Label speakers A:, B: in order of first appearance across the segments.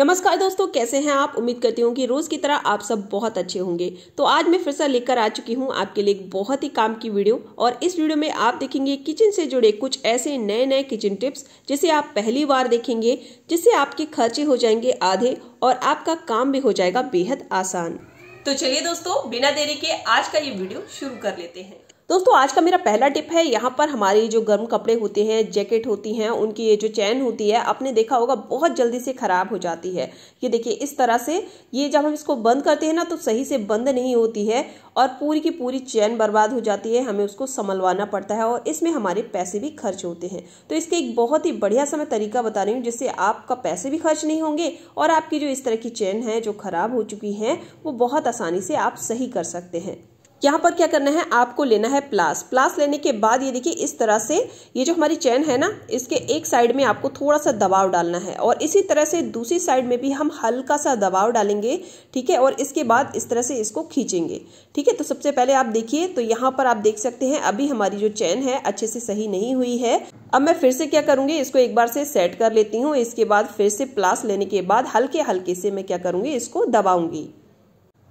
A: नमस्कार दोस्तों कैसे हैं आप उम्मीद करती हूँ कि रोज़ की तरह आप सब बहुत अच्छे होंगे तो आज मैं फिर से लेकर आ चुकी हूँ आपके लिए एक बहुत ही काम की वीडियो और इस वीडियो में आप देखेंगे किचन से जुड़े कुछ ऐसे नए नए किचन टिप्स जिसे आप पहली बार देखेंगे जिससे आपके खर्चे हो जाएंगे आधे और आपका काम भी हो जाएगा बेहद आसान तो चलिए दोस्तों बिना देरी के आज का ये वीडियो शुरू कर लेते हैं दोस्तों आज का मेरा पहला टिप है यहाँ पर हमारे जो गर्म कपड़े होते हैं जैकेट होती हैं उनकी ये जो चैन होती है आपने देखा होगा बहुत जल्दी से ख़राब हो जाती है ये देखिए इस तरह से ये जब हम इसको बंद करते हैं ना तो सही से बंद नहीं होती है और पूरी की पूरी चैन बर्बाद हो जाती है हमें उसको संभलवाना पड़ता है और इसमें हमारे पैसे भी खर्च होते हैं तो इसके एक बहुत ही बढ़िया सा मैं तरीका बता रही हूँ जिससे आपका पैसे भी खर्च नहीं होंगे और आपकी जो इस तरह की चैन है जो ख़राब हो चुकी हैं वो बहुत आसानी से आप सही कर सकते हैं यहाँ पर क्या करना है आपको लेना है प्लास प्लास लेने के बाद ये देखिए इस तरह से ये जो हमारी चैन है ना इसके एक साइड में आपको थोड़ा सा दबाव डालना है और इसी तरह से दूसरी साइड में भी हम हल्का सा दबाव डालेंगे ठीक है और इसके बाद इस तरह से इसको खींचेंगे ठीक है तो सबसे पहले आप देखिए तो यहाँ पर आप देख सकते हैं अभी हमारी जो चैन है अच्छे से सही नहीं हुई है अब मैं फिर से क्या करूंगी इसको एक बार से सेट कर लेती हूँ इसके बाद फिर से प्लास लेने के बाद हल्के हल्के से मैं क्या करूंगी इसको दबाऊंगी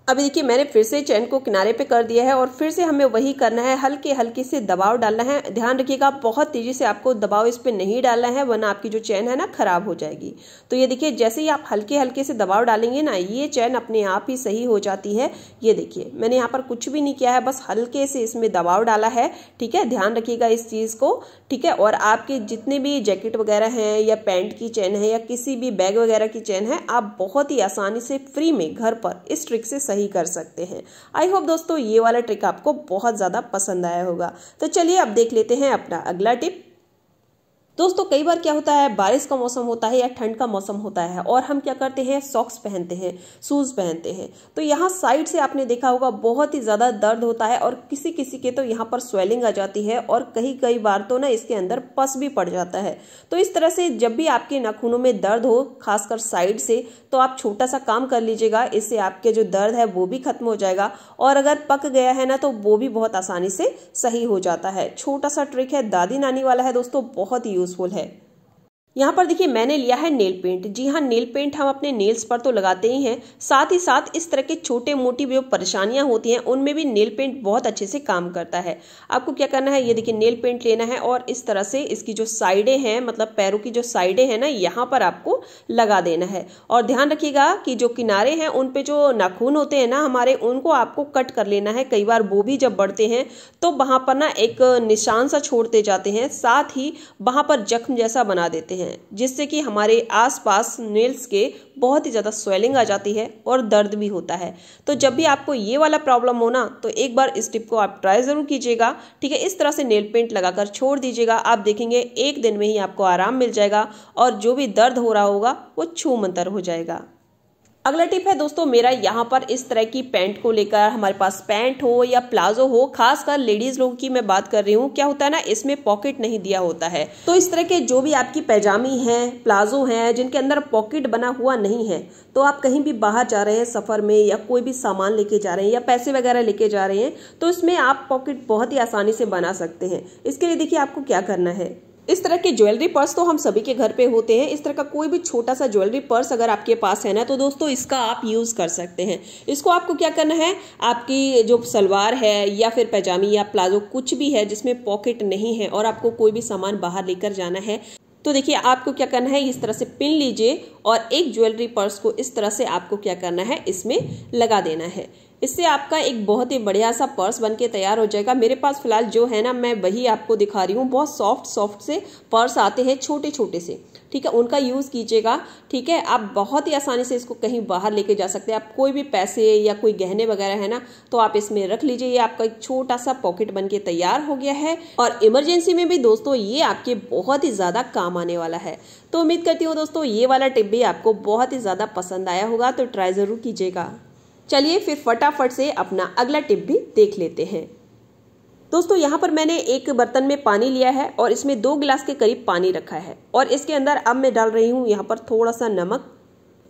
A: अभी देखिए मैंने फिर से चैन को किनारे पे कर दिया है और फिर से हमें वही करना है हल्के हल्के से दबाव डालना है ध्यान रखिएगा बहुत तेजी से आपको दबाव इस पर नहीं डालना है वरना आपकी जो चैन है ना खराब हो जाएगी तो ये देखिए जैसे ही आप हल्के हल्के से दबाव डालेंगे ना ये चैन अपने आप ही सही हो जाती है ये देखिए मैंने यहाँ पर कुछ भी नहीं किया है बस हल्के से इसमें दबाव डाला है ठीक है ध्यान रखिएगा इस चीज़ को ठीक है और आपके जितने भी जैकेट वगैरह हैं या पैंट की चैन है या किसी भी बैग वगैरह की चैन है आप बहुत ही आसानी से फ्री में घर पर इस ट्रिक से सही सही कर सकते हैं आई होप दोस्तों ये वाला ट्रिक आपको बहुत ज़्यादा पसंद आया होगा तो चलिए अब देख लेते हैं अपना अगला टिप दोस्तों कई बार क्या होता है बारिश का मौसम होता है या ठंड का मौसम होता है और हम क्या करते हैं सॉक्स पहनते हैं शूज़ पहनते हैं तो यहाँ साइड से आपने देखा होगा बहुत ही ज़्यादा दर्द होता है और किसी किसी के तो यहाँ पर स्वेलिंग आ जाती है और कहीं कई बार तो ना इसके अंदर पस भी पड़ जाता है तो इस तरह से जब भी आपके नाखूनों में दर्द हो खासकर साइड से तो आप छोटा सा काम कर लीजिएगा इससे आपके जो दर्द है वो भी खत्म हो जाएगा और अगर पक गया है ना तो वो भी बहुत आसानी से सही हो जाता है छोटा सा ट्रिक है दादी नानी वाला है दोस्तों बहुत ही यूज़फुल है यहाँ पर देखिए मैंने लिया है नेल पेंट जी हाँ नेल पेंट हम अपने नेल्स पर तो लगाते ही हैं साथ ही साथ इस तरह के छोटे मोटी जो परेशानियाँ होती हैं उनमें भी नेल पेंट बहुत अच्छे से काम करता है आपको क्या करना है ये देखिए नेल पेंट लेना है और इस तरह से इसकी जो साइडें हैं मतलब पैरों की जो साइडें हैं ना यहाँ पर आपको लगा देना है और ध्यान रखिएगा कि जो किनारे हैं उन पर जो नाखून होते हैं ना हमारे उनको आपको कट कर लेना है कई बार वो भी जब बढ़ते हैं तो वहाँ पर ना एक निशान सा छोड़ते जाते हैं साथ ही वहाँ पर जख्म जैसा बना देते हैं हैं जिससे कि हमारे आसपास नेल्स के बहुत ही ज़्यादा स्वेलिंग आ जाती है और दर्द भी होता है तो जब भी आपको ये वाला प्रॉब्लम हो ना तो एक बार इस टिप को आप ट्राई ज़रूर कीजिएगा ठीक है इस तरह से नेल पेंट लगाकर छोड़ दीजिएगा आप देखेंगे एक दिन में ही आपको आराम मिल जाएगा और जो भी दर्द हो रहा होगा वो छू मंतर हो जाएगा अगला टिप है दोस्तों मेरा यहाँ पर इस तरह की पैंट को लेकर हमारे पास पैंट हो या प्लाजो हो खासकर लेडीज लोगों की मैं बात कर रही हूँ क्या होता है ना इसमें पॉकेट नहीं दिया होता है तो इस तरह के जो भी आपकी पैजामी है प्लाजो है जिनके अंदर पॉकेट बना हुआ नहीं है तो आप कहीं भी बाहर जा रहे हैं सफर में या कोई भी सामान लेके जा रहे हैं या पैसे वगैरह लेके जा रहे हैं तो इसमें आप पॉकेट बहुत ही आसानी से बना सकते हैं इसके लिए देखिए आपको क्या करना है इस तरह के ज्वेलरी पर्स तो हम सभी के घर पे होते हैं इस तरह का कोई भी छोटा सा ज्वेलरी पर्स अगर आपके पास है ना तो दोस्तों इसका आप यूज़ कर सकते हैं इसको आपको क्या करना है आपकी जो सलवार है या फिर पैजामी या प्लाजो कुछ भी है जिसमें पॉकेट नहीं है और आपको कोई भी सामान बाहर लेकर जाना है तो देखिए आपको क्या करना है इस तरह से पिन लीजिए और एक ज्वेलरी पर्स को इस तरह से आपको क्या करना है इसमें लगा देना है इससे आपका एक बहुत ही बढ़िया सा पर्स बन के तैयार हो जाएगा मेरे पास फिलहाल जो है ना मैं वही आपको दिखा रही हूँ बहुत सॉफ्ट सॉफ्ट से पर्स आते हैं छोटे छोटे से ठीक है उनका यूज़ कीजिएगा ठीक है आप बहुत ही आसानी से इसको कहीं बाहर लेके जा सकते हैं आप कोई भी पैसे या कोई गहने वगैरह है ना तो आप इसमें रख लीजिए ये आपका एक छोटा सा पॉकेट बन के तैयार हो गया है और इमरजेंसी में भी दोस्तों ये आपके बहुत ही ज़्यादा काम आने वाला है तो उम्मीद करती हूँ दोस्तों ये वाला टिप भी आपको बहुत ही ज़्यादा पसंद आया होगा तो ट्राई ज़रूर कीजिएगा चलिए फिर फटाफट से अपना अगला टिप भी देख लेते हैं दोस्तों यहाँ पर मैंने एक बर्तन में पानी लिया है और इसमें दो गिलास के करीब पानी रखा है और इसके अंदर अब मैं डाल रही हूँ यहाँ पर थोड़ा सा नमक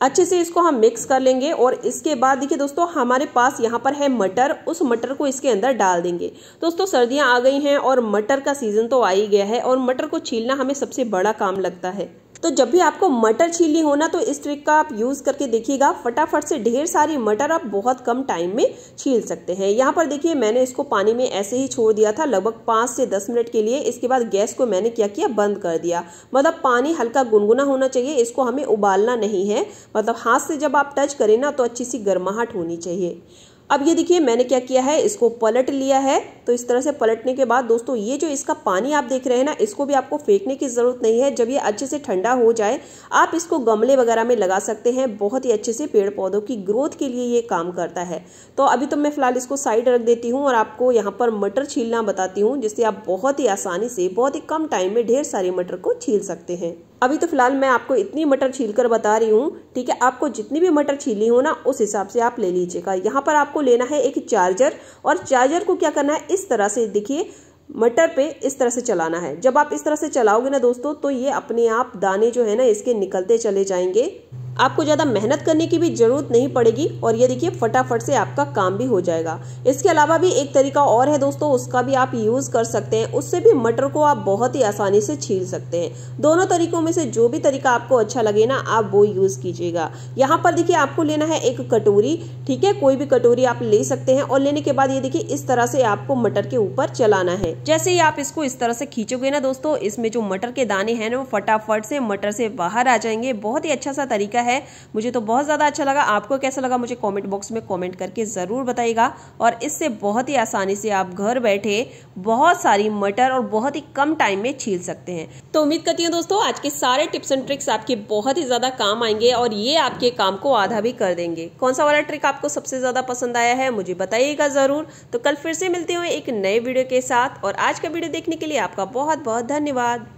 A: अच्छे से इसको हम मिक्स कर लेंगे और इसके बाद देखिए दोस्तों हमारे पास यहाँ पर है मटर उस मटर को इसके अंदर डाल देंगे दोस्तों सर्दियाँ आ गई हैं और मटर का सीज़न तो आ ही गया है और मटर को छीलना हमें सबसे बड़ा काम लगता है तो जब भी आपको मटर छीली ना तो इस ट्रिक का आप यूज़ करके देखिएगा फटाफट से ढेर सारी मटर आप बहुत कम टाइम में छील सकते हैं यहाँ पर देखिए मैंने इसको पानी में ऐसे ही छोड़ दिया था लगभग पाँच से दस मिनट के लिए इसके बाद गैस को मैंने क्या किया बंद कर दिया मतलब पानी हल्का गुनगुना होना चाहिए इसको हमें उबालना नहीं है मतलब हाथ से जब आप टच करें ना तो अच्छी सी गर्माहट होनी चाहिए अब ये देखिए मैंने क्या किया है इसको पलट लिया है तो इस तरह से पलटने के बाद दोस्तों ये जो इसका पानी आप देख रहे हैं ना इसको भी आपको फेंकने की ज़रूरत नहीं है जब ये अच्छे से ठंडा हो जाए आप इसको गमले वगैरह में लगा सकते हैं बहुत ही अच्छे से पेड़ पौधों की ग्रोथ के लिए ये काम करता है तो अभी तो मैं फ़िलहाल इसको साइड रख देती हूँ और आपको यहाँ पर मटर छीलना बताती हूँ जिससे आप बहुत ही आसानी से बहुत ही कम टाइम में ढेर सारे मटर को छील सकते हैं अभी तो फिलहाल मैं आपको इतनी मटर छील कर बता रही हूँ ठीक है आपको जितनी भी मटर छीली हो ना उस हिसाब से आप ले लीजिएगा यहाँ पर आपको लेना है एक चार्जर और चार्जर को क्या करना है इस तरह से देखिए मटर पे इस तरह से चलाना है जब आप इस तरह से चलाओगे ना दोस्तों तो ये अपने आप दाने जो है ना इसके निकलते चले जाएंगे आपको ज़्यादा मेहनत करने की भी ज़रूरत नहीं पड़ेगी और ये देखिए फटाफट से आपका काम भी हो जाएगा इसके अलावा भी एक तरीका और है दोस्तों उसका भी आप यूज़ कर सकते हैं उससे भी मटर को आप बहुत ही आसानी से छील सकते हैं दोनों तरीकों में से जो भी तरीका आपको अच्छा लगे ना आप वो यूज़ कीजिएगा यहाँ पर देखिए आपको लेना है एक कटोरी ठीक है कोई भी कटोरी आप ले सकते हैं और लेने के बाद ये देखिए इस तरह से आपको मटर के ऊपर चलाना है जैसे ही आप इसको इस तरह से खींचोगे ना दोस्तों इसमें जो मटर के दाने हैं ना वो फटाफट से मटर से बाहर आ जाएंगे बहुत ही अच्छा सा तरीका है है मुझे तो बहुत ज़्यादा अच्छा लगा आपको कैसा लगा मुझे कॉमेंट बॉक्स में कॉमेंट करके ज़रूर बताइएगा और इससे बहुत ही आसानी से आप घर बैठे बहुत सारी मटर और बहुत ही कम टाइम में छील सकते हैं तो उम्मीद करती हूँ दोस्तों आज के सारे टिप्स एंड ट्रिक्स आपके बहुत ही ज़्यादा काम आएंगे और ये आपके काम को आधा भी कर देंगे कौन सा वाला ट्रिक आपको सबसे ज़्यादा पसंद आया है मुझे बताइएगा ज़रूर तो कल फिर से मिलते हुए एक नए वीडियो के साथ और आज का वीडियो देखने के लिए आपका बहुत बहुत धन्यवाद